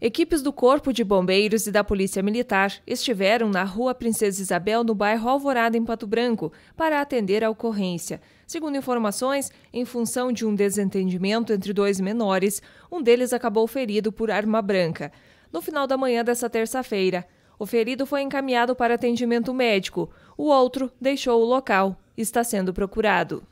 Equipes do Corpo de Bombeiros e da Polícia Militar estiveram na Rua Princesa Isabel, no bairro Alvorada, em Pato Branco, para atender a ocorrência. Segundo informações, em função de um desentendimento entre dois menores, um deles acabou ferido por arma branca. No final da manhã desta terça-feira, o ferido foi encaminhado para atendimento médico, o outro deixou o local. Está sendo procurado.